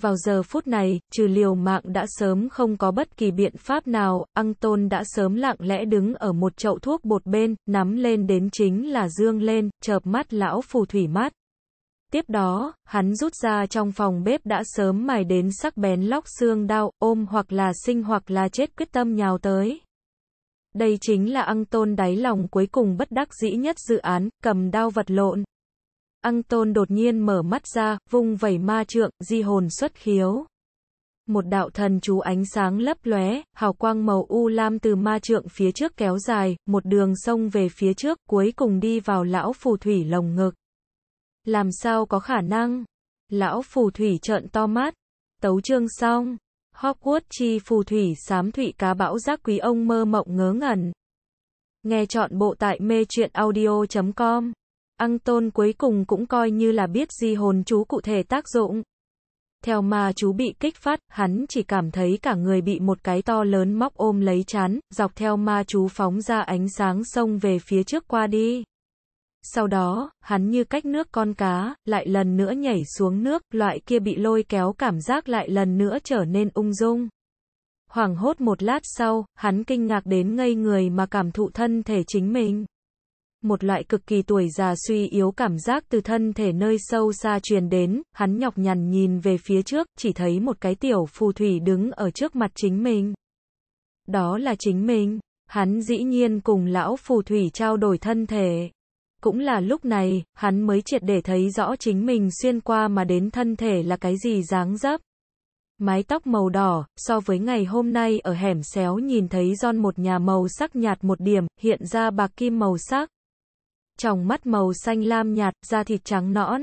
Vào giờ phút này, trừ liều mạng đã sớm không có bất kỳ biện pháp nào, Ăng Tôn đã sớm lặng lẽ đứng ở một chậu thuốc bột bên, nắm lên đến chính là dương lên, chợp mắt lão phù thủy mát. Tiếp đó, hắn rút ra trong phòng bếp đã sớm mài đến sắc bén lóc xương đau ôm hoặc là sinh hoặc là chết quyết tâm nhào tới. Đây chính là Ăng Tôn đáy lòng cuối cùng bất đắc dĩ nhất dự án, cầm đau vật lộn. Ăng Tôn đột nhiên mở mắt ra, vung vẩy ma trượng, di hồn xuất khiếu. Một đạo thần chú ánh sáng lấp lóe, hào quang màu u lam từ ma trượng phía trước kéo dài, một đường sông về phía trước, cuối cùng đi vào lão phù thủy lồng ngực. Làm sao có khả năng? Lão phù thủy trợn to mắt. Tấu chương xong. Hogwarts chi phù thủy sám thụy cá bão giác quý ông mơ mộng ngớ ngẩn. Nghe chọn bộ tại mê truyện audio.com. Ăn tôn cuối cùng cũng coi như là biết di hồn chú cụ thể tác dụng. Theo mà chú bị kích phát, hắn chỉ cảm thấy cả người bị một cái to lớn móc ôm lấy chán, dọc theo ma chú phóng ra ánh sáng sông về phía trước qua đi. Sau đó, hắn như cách nước con cá, lại lần nữa nhảy xuống nước, loại kia bị lôi kéo cảm giác lại lần nữa trở nên ung dung. Hoảng hốt một lát sau, hắn kinh ngạc đến ngây người mà cảm thụ thân thể chính mình. Một loại cực kỳ tuổi già suy yếu cảm giác từ thân thể nơi sâu xa truyền đến, hắn nhọc nhằn nhìn về phía trước, chỉ thấy một cái tiểu phù thủy đứng ở trước mặt chính mình. Đó là chính mình, hắn dĩ nhiên cùng lão phù thủy trao đổi thân thể. Cũng là lúc này, hắn mới triệt để thấy rõ chính mình xuyên qua mà đến thân thể là cái gì dáng dấp. Mái tóc màu đỏ, so với ngày hôm nay ở hẻm xéo nhìn thấy John một nhà màu sắc nhạt một điểm, hiện ra bạc kim màu sắc. Trong mắt màu xanh lam nhạt, da thịt trắng nõn.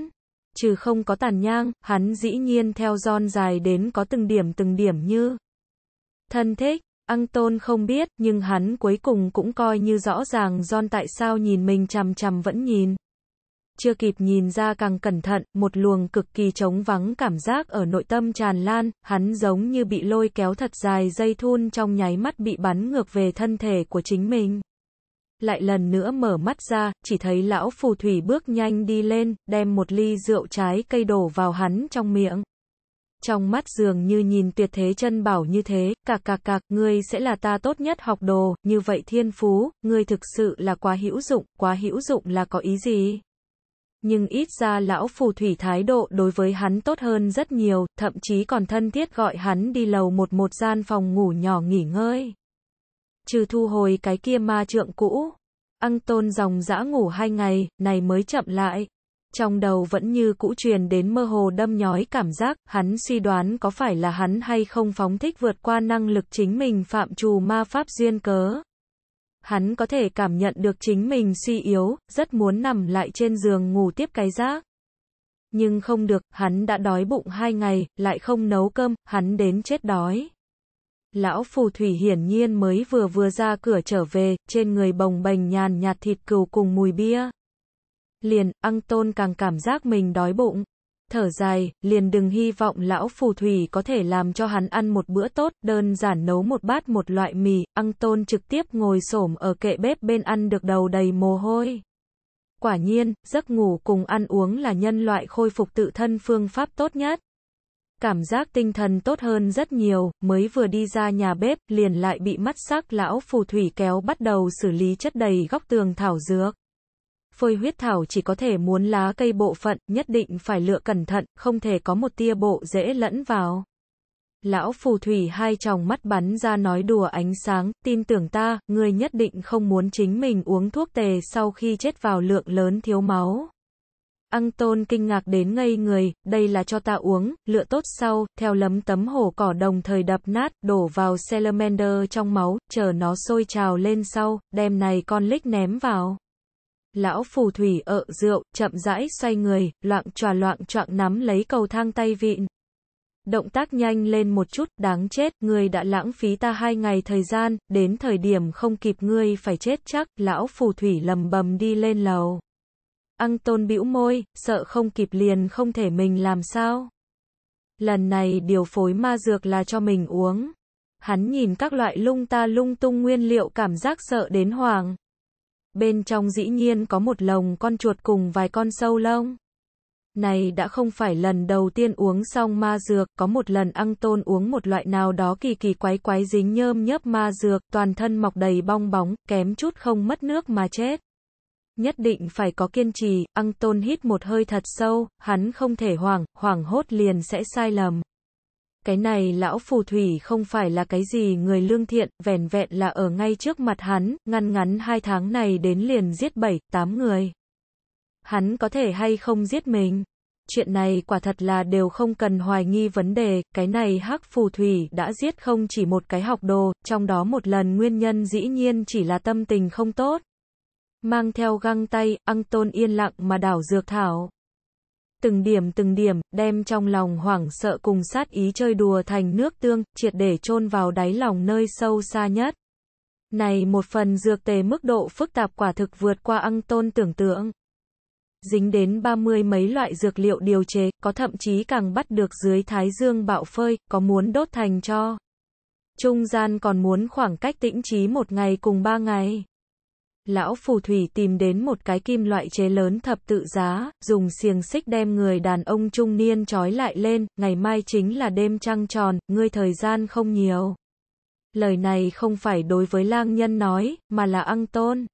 Trừ không có tàn nhang, hắn dĩ nhiên theo John dài đến có từng điểm từng điểm như thân thích, Tôn không biết, nhưng hắn cuối cùng cũng coi như rõ ràng John tại sao nhìn mình chằm chằm vẫn nhìn. Chưa kịp nhìn ra càng cẩn thận, một luồng cực kỳ trống vắng cảm giác ở nội tâm tràn lan, hắn giống như bị lôi kéo thật dài dây thun trong nháy mắt bị bắn ngược về thân thể của chính mình. Lại lần nữa mở mắt ra, chỉ thấy lão phù thủy bước nhanh đi lên, đem một ly rượu trái cây đổ vào hắn trong miệng trong mắt dường như nhìn tuyệt thế chân bảo như thế, cạc cạc cạc, ngươi sẽ là ta tốt nhất học đồ, như vậy thiên phú, ngươi thực sự là quá hữu dụng, quá hữu dụng là có ý gì? Nhưng ít ra lão phù thủy thái độ đối với hắn tốt hơn rất nhiều, thậm chí còn thân thiết gọi hắn đi lầu một một gian phòng ngủ nhỏ nghỉ ngơi. Trừ thu hồi cái kia ma trượng cũ, ăn tôn dòng dã ngủ hai ngày, này mới chậm lại. Trong đầu vẫn như cũ truyền đến mơ hồ đâm nhói cảm giác, hắn suy đoán có phải là hắn hay không phóng thích vượt qua năng lực chính mình phạm trù ma pháp duyên cớ. Hắn có thể cảm nhận được chính mình suy yếu, rất muốn nằm lại trên giường ngủ tiếp cái giác. Nhưng không được, hắn đã đói bụng hai ngày, lại không nấu cơm, hắn đến chết đói. Lão phù thủy hiển nhiên mới vừa vừa ra cửa trở về, trên người bồng bềnh nhàn nhạt thịt cừu cùng mùi bia. Liền, Ăng Tôn càng cảm giác mình đói bụng. Thở dài, liền đừng hy vọng lão phù thủy có thể làm cho hắn ăn một bữa tốt, đơn giản nấu một bát một loại mì, Ăng Tôn trực tiếp ngồi xổm ở kệ bếp bên ăn được đầu đầy mồ hôi. Quả nhiên, giấc ngủ cùng ăn uống là nhân loại khôi phục tự thân phương pháp tốt nhất. Cảm giác tinh thần tốt hơn rất nhiều, mới vừa đi ra nhà bếp, liền lại bị mắt sắc lão phù thủy kéo bắt đầu xử lý chất đầy góc tường thảo dược phơi huyết thảo chỉ có thể muốn lá cây bộ phận, nhất định phải lựa cẩn thận, không thể có một tia bộ dễ lẫn vào. Lão phù thủy hai tròng mắt bắn ra nói đùa ánh sáng, tin tưởng ta, người nhất định không muốn chính mình uống thuốc tề sau khi chết vào lượng lớn thiếu máu. Ăng tôn kinh ngạc đến ngây người, đây là cho ta uống, lựa tốt sau, theo lấm tấm hổ cỏ đồng thời đập nát, đổ vào salamander trong máu, chờ nó sôi trào lên sau, đem này con lích ném vào. Lão phù thủy ở rượu, chậm rãi xoay người, loạn tròa loạn trọng nắm lấy cầu thang tay vịn. Động tác nhanh lên một chút, đáng chết, ngươi đã lãng phí ta hai ngày thời gian, đến thời điểm không kịp ngươi phải chết chắc, lão phù thủy lầm bầm đi lên lầu. Ăn tôn bĩu môi, sợ không kịp liền không thể mình làm sao. Lần này điều phối ma dược là cho mình uống. Hắn nhìn các loại lung ta lung tung nguyên liệu cảm giác sợ đến hoàng. Bên trong dĩ nhiên có một lồng con chuột cùng vài con sâu lông. Này đã không phải lần đầu tiên uống xong ma dược, có một lần ăn tôn uống một loại nào đó kỳ kỳ quái quái dính nhơm nhớp ma dược, toàn thân mọc đầy bong bóng, kém chút không mất nước mà chết. Nhất định phải có kiên trì, ăn tôn hít một hơi thật sâu, hắn không thể hoảng, hoảng hốt liền sẽ sai lầm cái này lão phù thủy không phải là cái gì người lương thiện, vẻn vẹn là ở ngay trước mặt hắn, ngăn ngắn hai tháng này đến liền giết bảy, tám người. Hắn có thể hay không giết mình? Chuyện này quả thật là đều không cần hoài nghi vấn đề, cái này hắc phù thủy đã giết không chỉ một cái học đồ, trong đó một lần nguyên nhân dĩ nhiên chỉ là tâm tình không tốt. Mang theo găng tay, ăn tôn yên lặng mà đảo dược thảo từng điểm từng điểm, đem trong lòng hoảng sợ cùng sát ý chơi đùa thành nước tương, triệt để chôn vào đáy lòng nơi sâu xa nhất. Này một phần dược tề mức độ phức tạp quả thực vượt qua ăn tôn tưởng tượng. Dính đến ba mươi mấy loại dược liệu điều chế, có thậm chí càng bắt được dưới thái dương bạo phơi, có muốn đốt thành cho. Trung gian còn muốn khoảng cách tĩnh trí một ngày cùng ba ngày lão phù thủy tìm đến một cái kim loại chế lớn thập tự giá, dùng xiềng xích đem người đàn ông trung niên trói lại lên, ngày mai chính là đêm trăng tròn, ngươi thời gian không nhiều. Lời này không phải đối với lang nhân nói, mà là ăn tôn.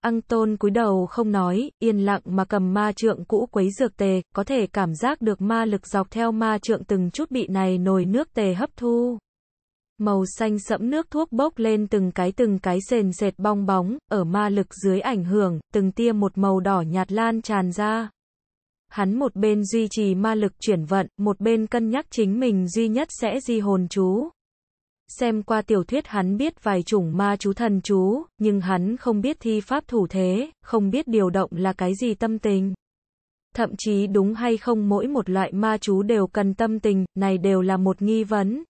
Ăn tôn cúi đầu không nói, yên lặng mà cầm ma trượng cũ quấy dược tề, có thể cảm giác được ma lực dọc theo ma trượng từng chút bị này nồi nước tề hấp thu. Màu xanh sẫm nước thuốc bốc lên từng cái từng cái sền sệt bong bóng, ở ma lực dưới ảnh hưởng, từng tia một màu đỏ nhạt lan tràn ra. Hắn một bên duy trì ma lực chuyển vận, một bên cân nhắc chính mình duy nhất sẽ di hồn chú. Xem qua tiểu thuyết hắn biết vài chủng ma chú thần chú, nhưng hắn không biết thi pháp thủ thế, không biết điều động là cái gì tâm tình. Thậm chí đúng hay không mỗi một loại ma chú đều cần tâm tình, này đều là một nghi vấn,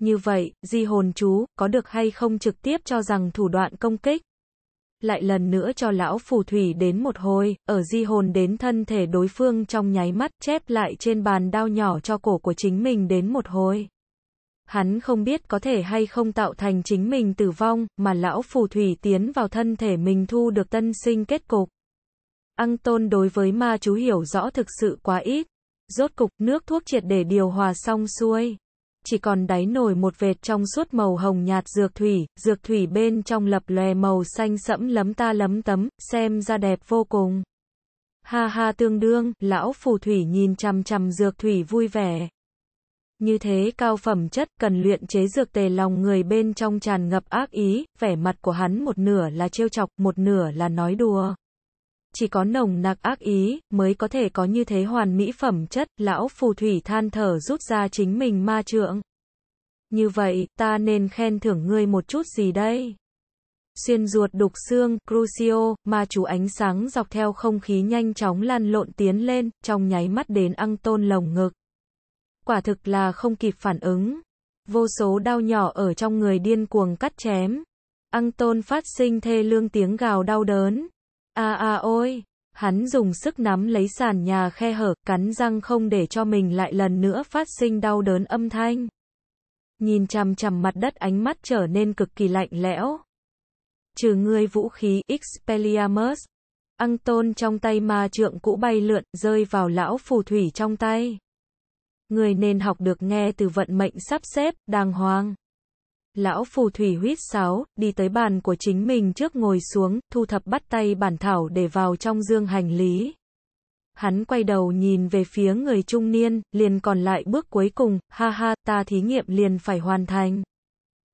như vậy, di hồn chú, có được hay không trực tiếp cho rằng thủ đoạn công kích? Lại lần nữa cho lão phù thủy đến một hồi, ở di hồn đến thân thể đối phương trong nháy mắt chép lại trên bàn đao nhỏ cho cổ của chính mình đến một hồi. Hắn không biết có thể hay không tạo thành chính mình tử vong, mà lão phù thủy tiến vào thân thể mình thu được tân sinh kết cục. Ăng tôn đối với ma chú hiểu rõ thực sự quá ít. Rốt cục, nước thuốc triệt để điều hòa xong xuôi chỉ còn đáy nổi một vệt trong suốt màu hồng nhạt dược thủy, dược thủy bên trong lập lòe màu xanh sẫm lấm ta lấm tấm, xem ra đẹp vô cùng. Ha ha tương đương, lão phù thủy nhìn chằm chằm dược thủy vui vẻ. Như thế cao phẩm chất cần luyện chế dược tề lòng người bên trong tràn ngập ác ý, vẻ mặt của hắn một nửa là trêu chọc, một nửa là nói đùa chỉ có nồng nặc ác ý, mới có thể có như thế hoàn mỹ phẩm chất, lão phù thủy than thở rút ra chính mình ma trượng. Như vậy, ta nên khen thưởng ngươi một chút gì đây? Xuyên ruột đục xương, Crucio, ma chú ánh sáng dọc theo không khí nhanh chóng lan lộn tiến lên, trong nháy mắt đến ăn tôn lồng ngực. Quả thực là không kịp phản ứng. Vô số đau nhỏ ở trong người điên cuồng cắt chém. Ăn tôn phát sinh thê lương tiếng gào đau đớn a à, a à ôi, hắn dùng sức nắm lấy sàn nhà khe hở, cắn răng không để cho mình lại lần nữa phát sinh đau đớn âm thanh. Nhìn chằm chằm mặt đất ánh mắt trở nên cực kỳ lạnh lẽo. Trừ ngươi vũ khí Expelliarmus, Ăn tôn trong tay ma trượng cũ bay lượn, rơi vào lão phù thủy trong tay. Người nên học được nghe từ vận mệnh sắp xếp, đàng hoàng. Lão phù thủy huýt sáo, đi tới bàn của chính mình trước ngồi xuống, thu thập bắt tay bản thảo để vào trong dương hành lý. Hắn quay đầu nhìn về phía người trung niên, liền còn lại bước cuối cùng, ha ha, ta thí nghiệm liền phải hoàn thành.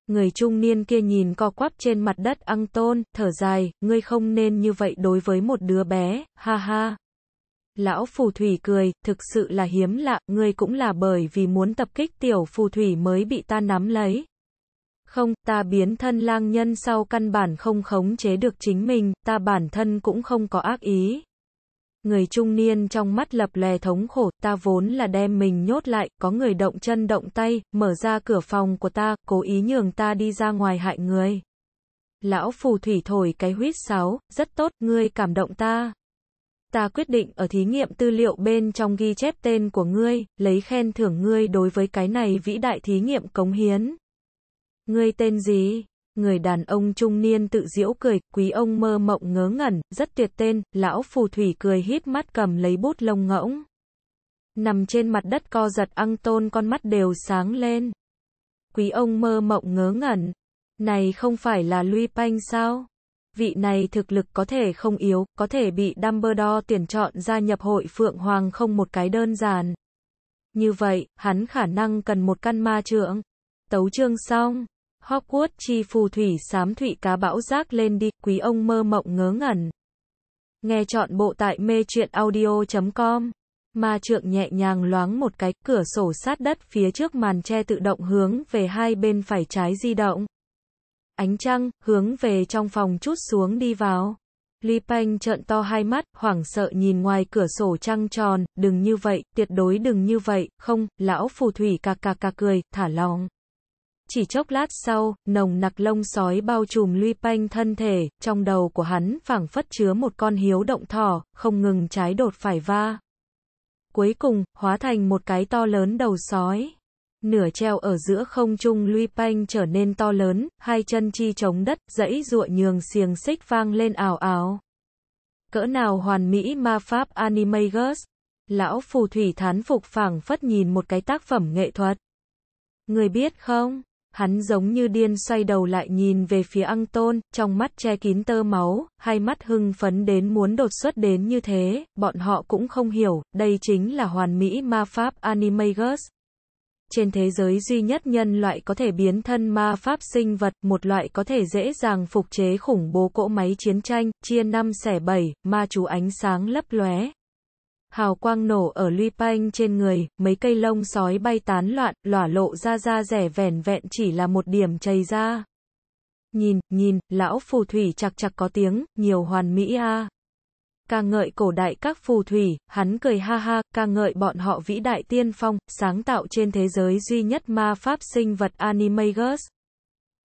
Người trung niên kia nhìn co quắp trên mặt đất ăn tôn, thở dài, ngươi không nên như vậy đối với một đứa bé, ha ha. Lão phù thủy cười, thực sự là hiếm lạ, ngươi cũng là bởi vì muốn tập kích tiểu phù thủy mới bị ta nắm lấy. Không, ta biến thân lang nhân sau căn bản không khống chế được chính mình, ta bản thân cũng không có ác ý. Người trung niên trong mắt lập lè thống khổ, ta vốn là đem mình nhốt lại, có người động chân động tay, mở ra cửa phòng của ta, cố ý nhường ta đi ra ngoài hại người. Lão phù thủy thổi cái huyết sáo, rất tốt, ngươi cảm động ta. Ta quyết định ở thí nghiệm tư liệu bên trong ghi chép tên của ngươi, lấy khen thưởng ngươi đối với cái này vĩ đại thí nghiệm cống hiến. Ngươi tên gì? Người đàn ông trung niên tự diễu cười, quý ông mơ mộng ngớ ngẩn, rất tuyệt tên, lão phù thủy cười hít mắt cầm lấy bút lông ngỗng. Nằm trên mặt đất co giật ăn tôn con mắt đều sáng lên. Quý ông mơ mộng ngớ ngẩn. Này không phải là Lui Panh sao? Vị này thực lực có thể không yếu, có thể bị Dumbledore tuyển chọn gia nhập hội Phượng Hoàng không một cái đơn giản. Như vậy, hắn khả năng cần một căn ma trưởng Tấu chương xong. Hogwarts chi phù thủy xám thủy cá bão rác lên đi, quý ông mơ mộng ngớ ngẩn. Nghe chọn bộ tại mê truyện audio.com. Ma trượng nhẹ nhàng loáng một cái, cửa sổ sát đất phía trước màn che tự động hướng về hai bên phải trái di động. Ánh trăng, hướng về trong phòng chút xuống đi vào. Li Panh trợn to hai mắt, hoảng sợ nhìn ngoài cửa sổ trăng tròn, đừng như vậy, tuyệt đối đừng như vậy, không, lão phù thủy cà cà cà cười, thả lòng. Chỉ chốc lát sau, nồng nặc lông sói bao trùm luy panh thân thể, trong đầu của hắn phảng phất chứa một con hiếu động thỏ, không ngừng trái đột phải va. Cuối cùng, hóa thành một cái to lớn đầu sói. Nửa treo ở giữa không trung luy panh trở nên to lớn, hai chân chi chống đất, dãy ruộng nhường xiềng xích vang lên ảo ảo. Cỡ nào hoàn mỹ ma pháp Animagus? Lão phù thủy thán phục phảng phất nhìn một cái tác phẩm nghệ thuật. Người biết không, Hắn giống như điên xoay đầu lại nhìn về phía Ăng Tôn, trong mắt che kín tơ máu, hai mắt hưng phấn đến muốn đột xuất đến như thế, bọn họ cũng không hiểu, đây chính là hoàn mỹ ma pháp Animagus. Trên thế giới duy nhất nhân loại có thể biến thân ma pháp sinh vật, một loại có thể dễ dàng phục chế khủng bố cỗ máy chiến tranh, chia năm xẻ bảy, ma chú ánh sáng lấp lóe, Hào quang nổ ở lui Panh trên người, mấy cây lông sói bay tán loạn, lỏa lộ ra da rẻ vẻn vẹn chỉ là một điểm chày ra. Nhìn, nhìn, lão phù thủy chặt chặt có tiếng, nhiều hoàn mỹ a. À. Ca ngợi cổ đại các phù thủy, hắn cười ha ha, ca ngợi bọn họ vĩ đại tiên phong, sáng tạo trên thế giới duy nhất ma pháp sinh vật Animagus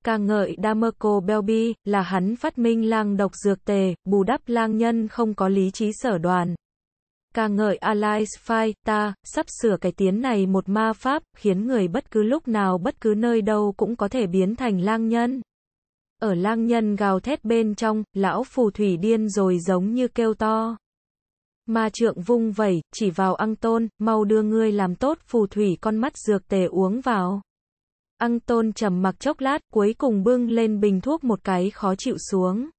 ca ngợi Damerco Belby, là hắn phát minh lang độc dược tề, bù đắp lang nhân không có lý trí sở đoàn ca ngợi Alice ta sắp sửa cái tiến này một ma pháp, khiến người bất cứ lúc nào bất cứ nơi đâu cũng có thể biến thành lang nhân. Ở lang nhân gào thét bên trong, lão phù thủy điên rồi giống như kêu to. Ma trượng vung vẩy, chỉ vào ăn tôn, mau đưa ngươi làm tốt phù thủy con mắt dược tề uống vào. Ăn tôn trầm mặc chốc lát, cuối cùng bưng lên bình thuốc một cái khó chịu xuống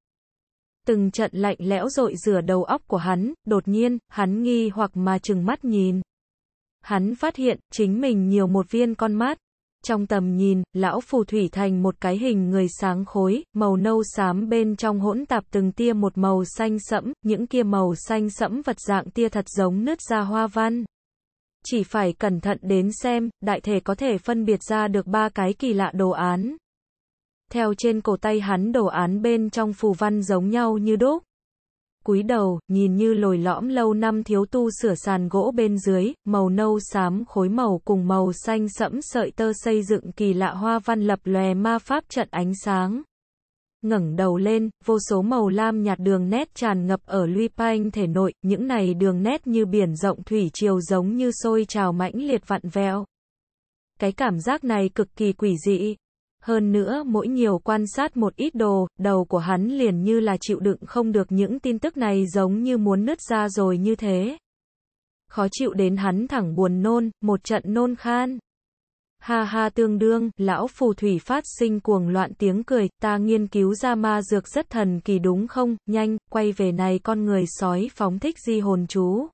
từng trận lạnh lẽo rội rửa đầu óc của hắn, đột nhiên, hắn nghi hoặc mà chừng mắt nhìn. Hắn phát hiện, chính mình nhiều một viên con mắt. Trong tầm nhìn, lão phù thủy thành một cái hình người sáng khối, màu nâu xám bên trong hỗn tạp từng tia một màu xanh sẫm, những kia màu xanh sẫm vật dạng tia thật giống nứt ra hoa văn. Chỉ phải cẩn thận đến xem, đại thể có thể phân biệt ra được ba cái kỳ lạ đồ án theo trên cổ tay hắn đồ án bên trong phù văn giống nhau như đúc. Cúi đầu, nhìn như lồi lõm lâu năm thiếu tu sửa sàn gỗ bên dưới, màu nâu xám khối màu cùng màu xanh sẫm sợi tơ xây dựng kỳ lạ hoa văn lập lòe ma pháp trận ánh sáng. ngẩng đầu lên, vô số màu lam nhạt đường nét tràn ngập ở lui panh thể nội, những này đường nét như biển rộng thủy chiều giống như sôi trào mãnh liệt vặn vẹo. Cái cảm giác này cực kỳ quỷ dị, hơn nữa mỗi nhiều quan sát một ít đồ, đầu của hắn liền như là chịu đựng không được những tin tức này giống như muốn nứt ra rồi như thế. Khó chịu đến hắn thẳng buồn nôn, một trận nôn khan. Ha ha tương đương, lão phù thủy phát sinh cuồng loạn tiếng cười, ta nghiên cứu ra ma dược rất thần kỳ đúng không, nhanh, quay về này con người sói phóng thích di hồn chú.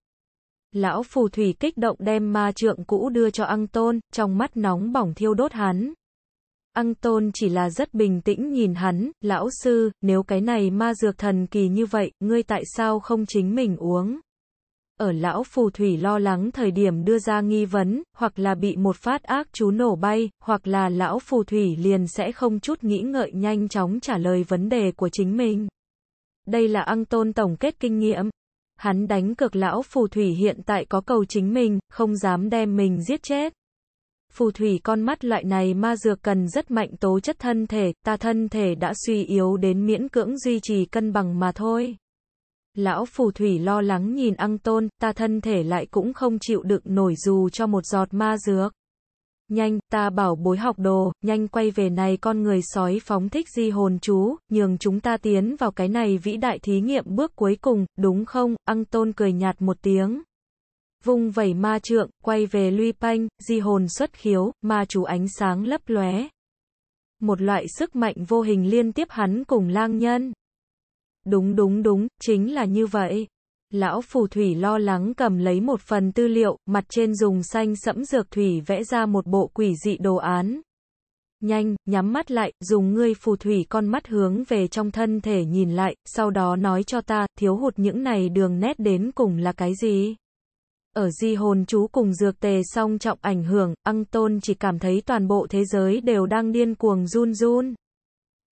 Lão phù thủy kích động đem ma trượng cũ đưa cho ăn tôn, trong mắt nóng bỏng thiêu đốt hắn. Ăn tôn chỉ là rất bình tĩnh nhìn hắn, lão sư, nếu cái này ma dược thần kỳ như vậy, ngươi tại sao không chính mình uống? Ở lão phù thủy lo lắng thời điểm đưa ra nghi vấn, hoặc là bị một phát ác chú nổ bay, hoặc là lão phù thủy liền sẽ không chút nghĩ ngợi nhanh chóng trả lời vấn đề của chính mình. Đây là ăn tôn tổng kết kinh nghiệm. Hắn đánh cược lão phù thủy hiện tại có cầu chính mình, không dám đem mình giết chết phù thủy con mắt loại này ma dược cần rất mạnh tố chất thân thể, ta thân thể đã suy yếu đến miễn cưỡng duy trì cân bằng mà thôi. Lão phù thủy lo lắng nhìn Ăng Tôn, ta thân thể lại cũng không chịu đựng nổi dù cho một giọt ma dược. Nhanh, ta bảo bối học đồ, nhanh quay về này con người sói phóng thích di hồn chú, nhường chúng ta tiến vào cái này vĩ đại thí nghiệm bước cuối cùng, đúng không? Ăng Tôn cười nhạt một tiếng vung vẩy ma trượng, quay về lui Panh, di hồn xuất khiếu, ma chú ánh sáng lấp lóe. Một loại sức mạnh vô hình liên tiếp hắn cùng lang nhân. Đúng đúng đúng, chính là như vậy. Lão phù thủy lo lắng cầm lấy một phần tư liệu, mặt trên dùng xanh sẫm dược thủy vẽ ra một bộ quỷ dị đồ án. Nhanh, nhắm mắt lại, dùng ngươi phù thủy con mắt hướng về trong thân thể nhìn lại, sau đó nói cho ta, thiếu hụt những này đường nét đến cùng là cái gì? Ở di hồn chú cùng dược tề song trọng ảnh hưởng, Ăng Tôn chỉ cảm thấy toàn bộ thế giới đều đang điên cuồng run run.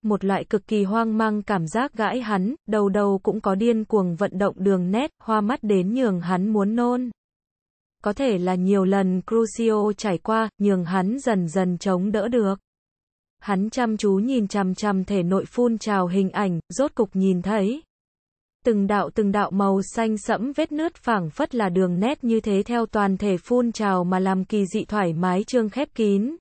Một loại cực kỳ hoang mang cảm giác gãi hắn, đầu đầu cũng có điên cuồng vận động đường nét, hoa mắt đến nhường hắn muốn nôn. Có thể là nhiều lần Crucio trải qua, nhường hắn dần dần chống đỡ được. Hắn chăm chú nhìn chằm chằm thể nội phun trào hình ảnh, rốt cục nhìn thấy từng đạo từng đạo màu xanh sẫm vết nứt phảng phất là đường nét như thế theo toàn thể phun trào mà làm kỳ dị thoải mái trương khép kín.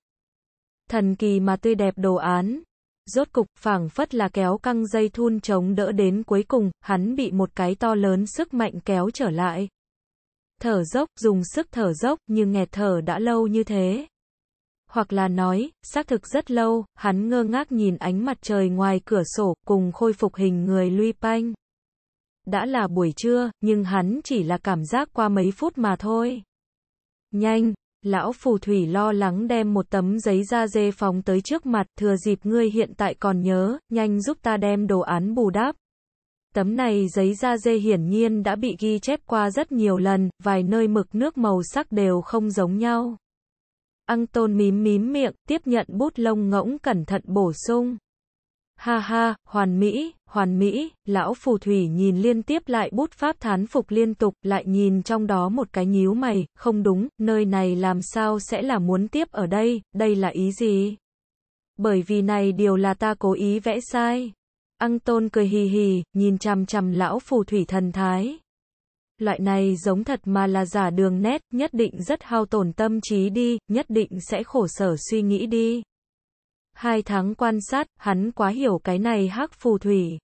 Thần kỳ mà tươi đẹp đồ án. Rốt cục phảng phất là kéo căng dây thun chống đỡ đến cuối cùng, hắn bị một cái to lớn sức mạnh kéo trở lại. Thở dốc, dùng sức thở dốc, nhưng nghẹt thở đã lâu như thế. Hoặc là nói, xác thực rất lâu, hắn ngơ ngác nhìn ánh mặt trời ngoài cửa sổ, cùng khôi phục hình người lui panh. Đã là buổi trưa, nhưng hắn chỉ là cảm giác qua mấy phút mà thôi. Nhanh, lão phù thủy lo lắng đem một tấm giấy da dê phóng tới trước mặt, thừa dịp ngươi hiện tại còn nhớ, nhanh giúp ta đem đồ án bù đáp. Tấm này giấy da dê hiển nhiên đã bị ghi chép qua rất nhiều lần, vài nơi mực nước màu sắc đều không giống nhau. Ăng tôn mím mím miệng, tiếp nhận bút lông ngỗng cẩn thận bổ sung. Ha ha, hoàn mỹ, hoàn mỹ, lão phù thủy nhìn liên tiếp lại bút pháp thán phục liên tục, lại nhìn trong đó một cái nhíu mày, không đúng, nơi này làm sao sẽ là muốn tiếp ở đây, đây là ý gì? Bởi vì này điều là ta cố ý vẽ sai. Ăng tôn cười hì hì, nhìn chằm chằm lão phù thủy thần thái. Loại này giống thật mà là giả đường nét, nhất định rất hao tổn tâm trí đi, nhất định sẽ khổ sở suy nghĩ đi. Hai tháng quan sát, hắn quá hiểu cái này hắc phù thủy.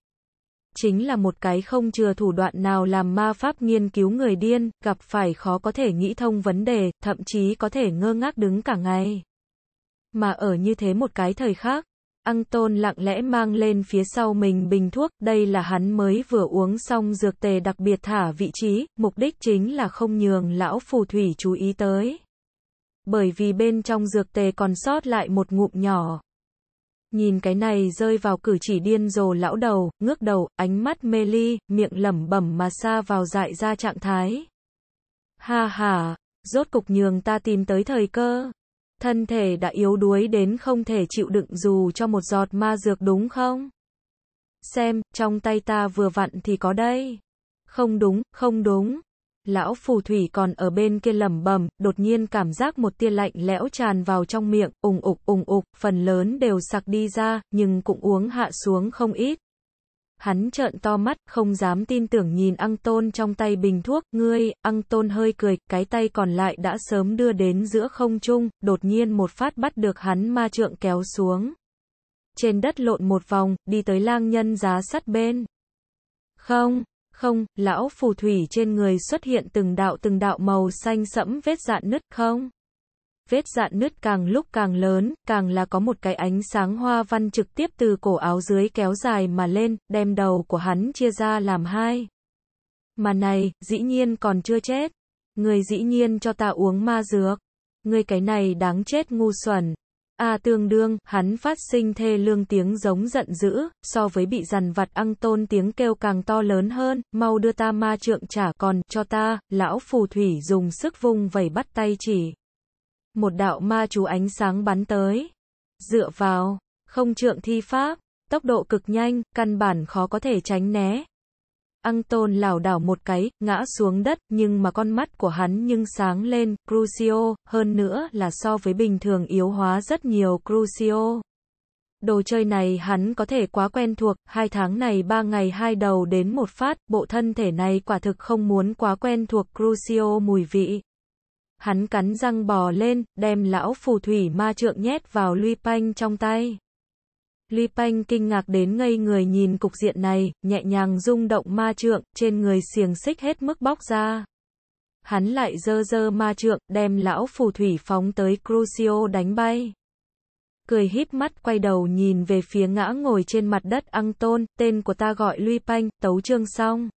Chính là một cái không chừa thủ đoạn nào làm ma pháp nghiên cứu người điên, gặp phải khó có thể nghĩ thông vấn đề, thậm chí có thể ngơ ngác đứng cả ngày. Mà ở như thế một cái thời khác, tôn lặng lẽ mang lên phía sau mình bình thuốc, đây là hắn mới vừa uống xong dược tề đặc biệt thả vị trí, mục đích chính là không nhường lão phù thủy chú ý tới. Bởi vì bên trong dược tề còn sót lại một ngụm nhỏ, Nhìn cái này rơi vào cử chỉ điên rồ lão đầu, ngước đầu, ánh mắt mê ly, miệng lẩm bẩm mà xa vào dại ra trạng thái. Ha ha, rốt cục nhường ta tìm tới thời cơ. Thân thể đã yếu đuối đến không thể chịu đựng dù cho một giọt ma dược đúng không? Xem, trong tay ta vừa vặn thì có đây. Không đúng, không đúng. Lão phù thủy còn ở bên kia lẩm bẩm, đột nhiên cảm giác một tia lạnh lẽo tràn vào trong miệng, ùng ục ùng ục, phần lớn đều sặc đi ra, nhưng cũng uống hạ xuống không ít. Hắn trợn to mắt, không dám tin tưởng nhìn Ăng Tôn trong tay bình thuốc, ngươi, Ăng Tôn hơi cười, cái tay còn lại đã sớm đưa đến giữa không trung, đột nhiên một phát bắt được hắn ma trượng kéo xuống. Trên đất lộn một vòng, đi tới lang nhân giá sắt bên. Không, không, lão phù thủy trên người xuất hiện từng đạo từng đạo màu xanh sẫm vết dạn nứt không? Vết dạn nứt càng lúc càng lớn, càng là có một cái ánh sáng hoa văn trực tiếp từ cổ áo dưới kéo dài mà lên, đem đầu của hắn chia ra làm hai. Mà này, dĩ nhiên còn chưa chết. Người dĩ nhiên cho ta uống ma dược. Người cái này đáng chết ngu xuẩn. A à, tương đương, hắn phát sinh thê lương tiếng giống giận dữ, so với bị dằn vặt ăn tôn tiếng kêu càng to lớn hơn, mau đưa ta ma trượng trả còn, cho ta, lão phù thủy dùng sức vung vẩy bắt tay chỉ. Một đạo ma chú ánh sáng bắn tới. Dựa vào, không trượng thi pháp, tốc độ cực nhanh, căn bản khó có thể tránh né, Ăn tôn lảo đảo một cái, ngã xuống đất, nhưng mà con mắt của hắn nhưng sáng lên, Crucio, hơn nữa là so với bình thường yếu hóa rất nhiều Crucio. Đồ chơi này hắn có thể quá quen thuộc, hai tháng này ba ngày hai đầu đến một phát, bộ thân thể này quả thực không muốn quá quen thuộc Crucio mùi vị. Hắn cắn răng bò lên, đem lão phù thủy ma trượng nhét vào luy panh trong tay. Ly Panh kinh ngạc đến ngây người nhìn cục diện này, nhẹ nhàng rung động ma trượng, trên người xiềng xích hết mức bóc ra. Hắn lại dơ dơ ma trượng, đem lão phù thủy phóng tới Crucio đánh bay. Cười híp mắt quay đầu nhìn về phía ngã ngồi trên mặt đất Ăng Tôn, tên của ta gọi Luy Panh, tấu chương xong.